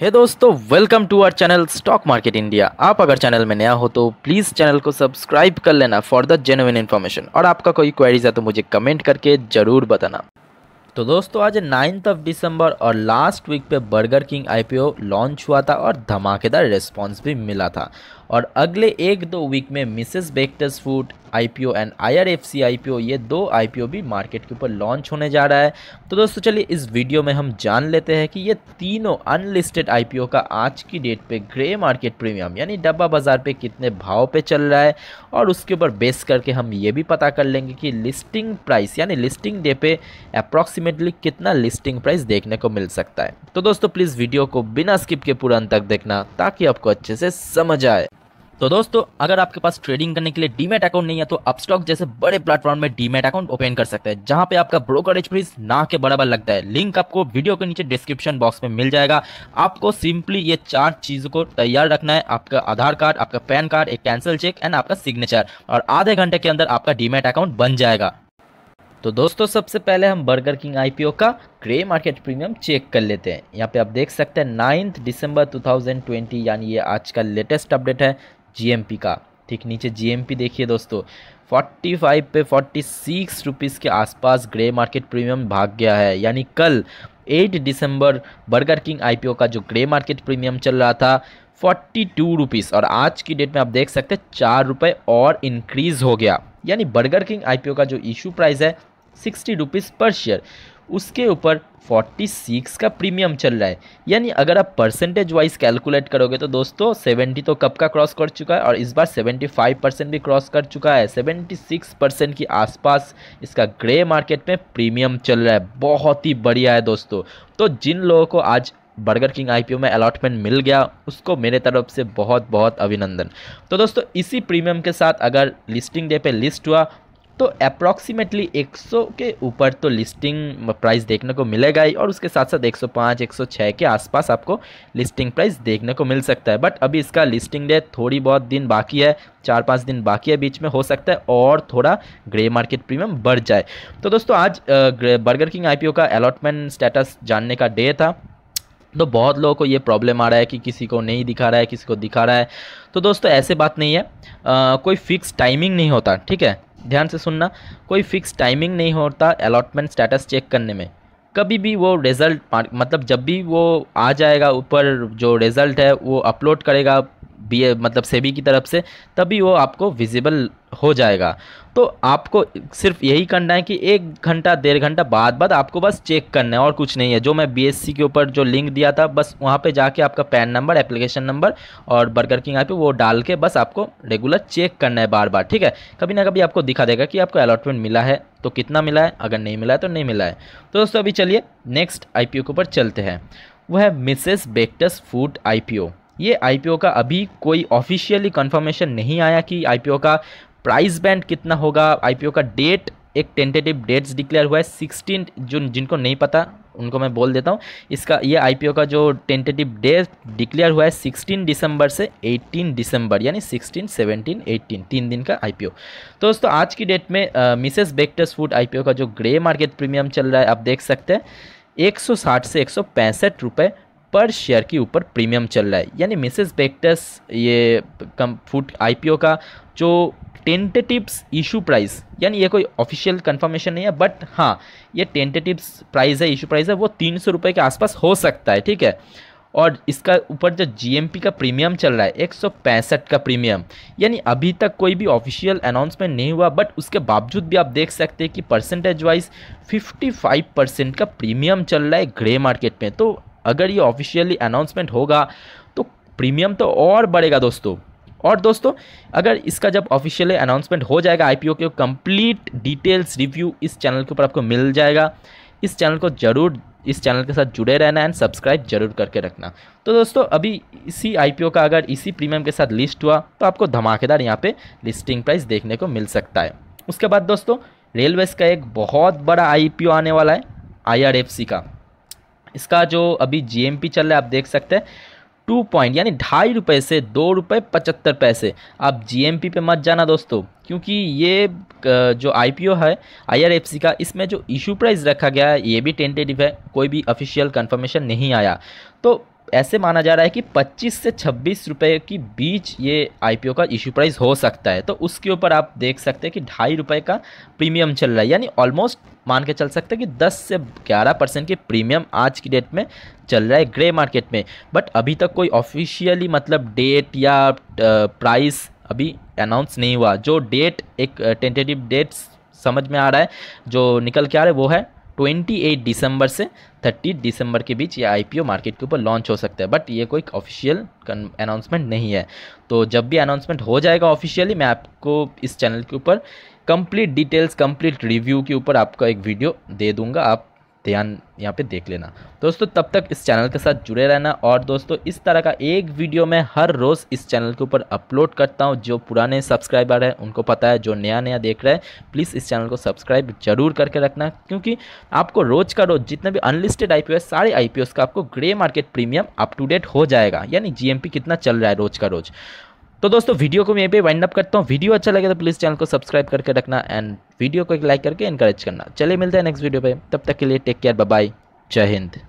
हे hey दोस्तों welcome to our channel stock market India आप अगर चैनल में नया हो तो प्लीज़ चैनल को सब्सक्राइब कर लेना फॉर द जेनुइन इन्फॉर्मेशन और आपका कोई क्वेरीज है तो मुझे कमेंट करके ज़रूर बताना तो दोस्तों आज नाइन्थ ऑफ दिसंबर और लास्ट वीक पे बर्गर किंग आईपीओ लॉन्च हुआ था और धमाकेदार रिस्पॉन्स भी मिला था और अगले एक दो वीक में Mrs Bectors food IPO and IRFC IPO ये दो आईपीओ भी मार्केट के ऊपर लॉन्च होने जा रहा है तो दोस्तों चलिए इस वीडियो में हम जान लेते हैं कि ये तीनों अनलिस्टेड आईपीओ का आज की डेट पे ग्रे मार्केट प्रीमियम यानी डब्बा बाज़ार पे कितने भाव पे चल रहा है और उसके ऊपर बेस करके हम ये भी पता कर लेंगे कि लिस्टिंग प्राइस यानी लिस्टिंग डे पे अप्रॉक्सीमेटली कितना लिस्टिंग प्राइस देखने को मिल सकता है तो दोस्तों प्लीज़ वीडियो को बिना स्किप के पूरा अंत तक देखना ताकि आपको अच्छे से समझ आए तो दोस्तों अगर आपके पास ट्रेडिंग करने के लिए डीमेट अकाउंट नहीं है तो अपस्टॉक जैसे बड़े प्लेटफॉर्म में डीमेट अकाउंट ओपन कर सकते हैं जहां पे आपका ब्रोकरेज फीस ना के बराबर लगता है लिंक आपको वीडियो के नीचे डिस्क्रिप्शन बॉक्स में मिल जाएगा आपको सिंपली ये चार चीज़ों को तैयार रखना है आपका आधार कार्ड आपका पैन कार्ड एक कैंसिल चेक एंड आपका सिग्नेचर और आधे घंटे के अंदर आपका डीमेट अकाउंट बन जाएगा तो दोस्तों सबसे पहले हम बर्गर किंग आईपीओ का ग्रे मार्केट प्रीमियम चेक कर लेते हैं यहाँ पे आप देख सकते हैं नाइन्थ दिसंबर 2020 यानी ये आज का लेटेस्ट अपडेट है जी का ठीक नीचे जी देखिए दोस्तों 45 पे 46 रुपीज़ के आसपास ग्रे मार्केट प्रीमियम भाग गया है यानी कल 8 दिसंबर बर्गर किंग आईपीओ का जो ग्रे मार्केट प्रीमियम चल रहा था फोर्टी टू रुपीज़ और आज की डेट में आप देख सकते हैं चार रुपये और इंक्रीज़ हो गया यानी बर्गर किंग आईपीओ का जो इशू प्राइस है सिक्सटी रुपीज़ पर शेयर उसके ऊपर 46 का प्रीमियम चल रहा है यानी अगर आप परसेंटेज वाइज कैलकुलेट करोगे तो दोस्तों 70 तो कब का क्रॉस कर चुका है और इस बार 75 परसेंट भी क्रॉस कर चुका है 76 परसेंट के आसपास इसका ग्रे मार्केट में प्रीमियम चल रहा है बहुत ही बढ़िया है दोस्तों तो जिन लोगों को आज बर्गर किंग आई में अलॉटमेंट मिल गया उसको मेरे तरफ से बहुत बहुत अभिनंदन तो दोस्तों इसी प्रीमियम के साथ अगर लिस्टिंग डे पे लिस्ट हुआ तो अप्रॉक्सीमेटली 100 के ऊपर तो लिस्टिंग प्राइस देखने को मिलेगा ही और उसके साथ साथ 105 106 के आसपास आपको लिस्टिंग प्राइस देखने को मिल सकता है बट अभी इसका लिस्टिंग डे थोड़ी बहुत दिन बाकी है चार पाँच दिन बाकी है बीच में हो सकता है और थोड़ा ग्रे मार्केट प्रीमियम बढ़ जाए तो दोस्तों आज बर्गर किंग आई का अलॉटमेंट स्टेटस जानने का डे था तो बहुत लोगों को ये प्रॉब्लम आ रहा है कि किसी को नहीं दिखा रहा है किसी को दिखा रहा है तो दोस्तों ऐसे बात नहीं है आ, कोई फिक्स टाइमिंग नहीं होता ठीक है ध्यान से सुनना कोई फिक्स टाइमिंग नहीं होता अलॉटमेंट स्टेटस चेक करने में कभी भी वो रिज़ल्ट मतलब जब भी वो आ जाएगा ऊपर जो रिज़ल्ट है वो अपलोड करेगा बी मतलब सेबी की तरफ से तभी वो आपको विजिबल हो जाएगा तो आपको सिर्फ यही करना है कि एक घंटा डेढ़ घंटा बाद बाद आपको बस चेक करना है और कुछ नहीं है जो मैं बीएससी के ऊपर जो लिंक दिया था बस वहाँ पे जाके आपका पैन नंबर एप्लीकेशन नंबर और बर्गर किंग आई पे वो डाल के बस आपको रेगुलर चेक करना है बार बार ठीक है कभी ना कभी आपको दिखा देगा कि आपको अलॉटमेंट मिला है तो कितना मिला है अगर नहीं मिला है तो नहीं मिला है तो दोस्तों अभी चलिए नेक्स्ट आई के ऊपर चलते हैं वह है मिसेस बेक्टस फूड आई ये आईपीओ का अभी कोई ऑफिशियली कंफर्मेशन नहीं आया कि आईपीओ का प्राइस बैंड कितना होगा आईपीओ का डेट एक टेंटेटिव डेट्स डिक्लेयर हुआ है सिक्सटीन जून जिनको नहीं पता उनको मैं बोल देता हूँ इसका ये आईपीओ का जो टेंटेटिव डेट डिक्लेयर हुआ है सिक्सटीन दिसंबर से एट्टीन दिसंबर यानी सिक्सटीन सेवनटीन एट्टीन तीन दिन का आईपीओ तो दोस्तों आज की डेट में मिसेस बेक्टर्स फूड आईपीओ का जो ग्रे मार्केट प्रीमियम चल रहा है आप देख सकते हैं एक से एक सौ पर शेयर के ऊपर प्रीमियम चल रहा है यानी मिसेस बेक्टस ये कम फूड आई का जो टेंटेटिव्स इशू प्राइस यानी ये कोई ऑफिशियल कंफर्मेशन नहीं है बट हाँ ये टेंटेटिव्स प्राइस है इशू प्राइस है वो तीन सौ रुपये के आसपास हो सकता है ठीक है और इसका ऊपर जो जीएमपी का प्रीमियम चल रहा है एक सौ पैंसठ का प्रीमियम यानी अभी तक कोई भी ऑफिशियल अनाउंसमेंट नहीं हुआ बट उसके बावजूद भी आप देख सकते हैं कि परसेंटेज वाइज 55 परसेंट का प्रीमियम चल रहा है ग्रे मार्केट में तो अगर ये ऑफिशियली अनाउंसमेंट होगा तो प्रीमियम तो और बढ़ेगा दोस्तों और दोस्तों अगर इसका जब ऑफिशियली अनाउंसमेंट हो जाएगा आईपीओ के कंप्लीट डिटेल्स रिव्यू इस चैनल के ऊपर आपको मिल जाएगा इस चैनल को ज़रूर इस चैनल के साथ जुड़े रहना एंड सब्सक्राइब जरूर करके रखना तो दोस्तों अभी इसी आईपीओ का अगर इसी प्रीमियम के साथ लिस्ट हुआ तो आपको धमाकेदार यहाँ पे लिस्टिंग प्राइस देखने को मिल सकता है उसके बाद दोस्तों रेलवेज़ का एक बहुत बड़ा ओ आने वाला है सी का इसका जो अभी जीएमपी चल रहा है आप देख सकते हैं टू पॉइंट यानी ढाई रुपये से दो रुपये पचहत्तर पैसे आप जीएमपी पे मत जाना दोस्तों क्योंकि ये जो आईपीओ है आईआरएफसी का इसमें जो इशू प्राइस रखा गया है ये भी टेंटेटिव है कोई भी ऑफिशियल कंफर्मेशन नहीं आया तो ऐसे माना जा रहा है कि 25 से छब्बीस रुपये के बीच ये आईपीओ का इश्यू प्राइस हो सकता है तो उसके ऊपर आप देख सकते हैं कि ढाई रुपये का प्रीमियम चल रहा है यानी ऑलमोस्ट मान के चल सकते हैं कि 10 से 11 परसेंट के प्रीमियम आज की डेट में चल रहा है ग्रे मार्केट में बट अभी तक कोई ऑफिशियली मतलब डेट या प्राइस अभी अनाउंस नहीं हुआ जो डेट एक टेंटेटिव डेट समझ में आ रहा है जो निकल के आ रहा है वो है 28 दिसंबर से 30 दिसंबर के बीच ये आईपीओ मार्केट के ऊपर लॉन्च हो सकता है बट ये कोई ऑफिशियल अनाउंसमेंट नहीं है तो जब भी अनाउंसमेंट हो जाएगा ऑफिशियली मैं आपको इस चैनल के ऊपर कंप्लीट डिटेल्स कंप्लीट रिव्यू के ऊपर आपका एक वीडियो दे दूंगा आप ध्यान यहाँ पे देख लेना दोस्तों तब तक इस चैनल के साथ जुड़े रहना और दोस्तों इस तरह का एक वीडियो मैं हर रोज़ इस चैनल के ऊपर अपलोड करता हूँ जो पुराने सब्सक्राइबर हैं उनको पता है जो नया नया देख रहा है प्लीज़ इस चैनल को सब्सक्राइब जरूर करके रखना क्योंकि आपको रोज़ का रोज़ जितने भी अनलिस्टेड आई सारे आई का आपको grey market premium up to date हो जाएगा यानी जी कितना चल रहा है रोज़ का रोज़ तो दोस्तों वीडियो को मैं यहीं पे वाइंड अप करता हूँ वीडियो अच्छा लगे तो प्लीज़ चैनल को सब्सक्राइब करके रखना एंड वीडियो को एक लाइक करके इनकरेज करना चलिए मिलते हैं नेक्स्ट वीडियो पे तब तक के लिए टेक केयर बाय जय हिंद